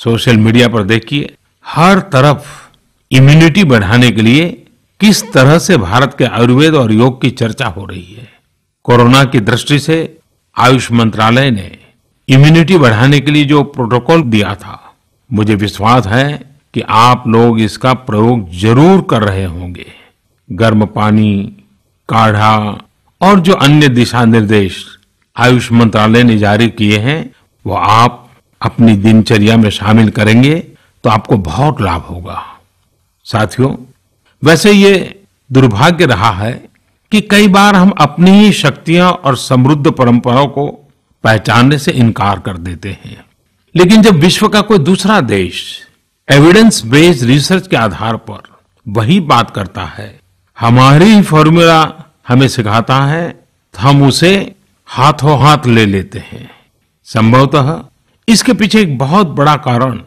social media पर देखिए हर तरफ इम्यूनिटी बढ़ाने के लिए किस तरह से भारत के आयुर्वेद और योग की चर्चा हो रही है कोरोना की दृष्टि से आयुष मंत्रालय ने इम्यूनिटी बढ़ाने के लिए जो प्रोटोकॉल दिया था मुझे विश्वास है कि आप लोग इसका प्रयोग जरूर कर रहे होंगे गर्म पानी काढ़ा और जो अन्य दिशा निर्देश आयुष मंत्रालय ने जारी किए हैं वो आप अपनी दिनचर्या में शामिल करेंगे तो आपको बहुत लाभ होगा साथियों वैसे ये दुर्भाग्य रहा है कि कई बार हम अपनी ही शक्तियां और समृद्ध परंपराओं को पहचानने से इनकार कर देते हैं लेकिन जब विश्व का कोई दूसरा देश एविडेंस बेस्ड रिसर्च के आधार पर वही बात करता है हमारी ही फॉर्मूला हमें सिखाता है तो हम उसे हाथों हाथ ले लेते हैं संभवतः इसके पीछे एक बहुत बड़ा कारण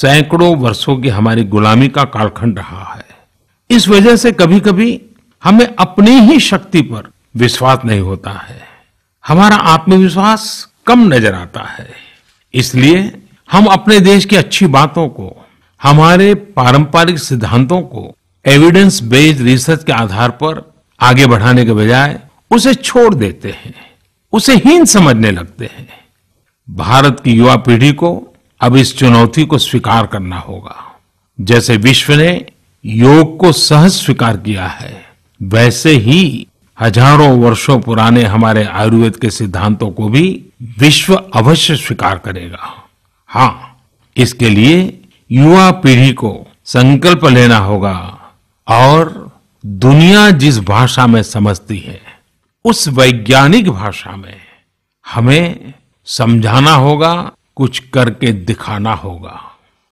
सैकड़ों वर्षों की हमारी गुलामी का कालखंड रहा है इस वजह से कभी कभी हमें अपनी ही शक्ति पर विश्वास नहीं होता है हमारा आत्मविश्वास कम नजर आता है इसलिए हम अपने देश की अच्छी बातों को हमारे पारंपरिक सिद्धांतों को एविडेंस बेस्ड रिसर्च के आधार पर आगे बढ़ाने के बजाय उसे छोड़ देते हैं उसे हीन समझने लगते हैं भारत की युवा पीढ़ी को अब इस चुनौती को स्वीकार करना होगा जैसे विश्व ने योग को सहज स्वीकार किया है वैसे ही हजारों वर्षों पुराने हमारे आयुर्वेद के सिद्धांतों को भी विश्व अवश्य स्वीकार करेगा हाँ इसके लिए युवा पीढ़ी को संकल्प लेना होगा और दुनिया जिस भाषा में समझती है उस वैज्ञानिक भाषा में हमें समझाना होगा कुछ करके दिखाना होगा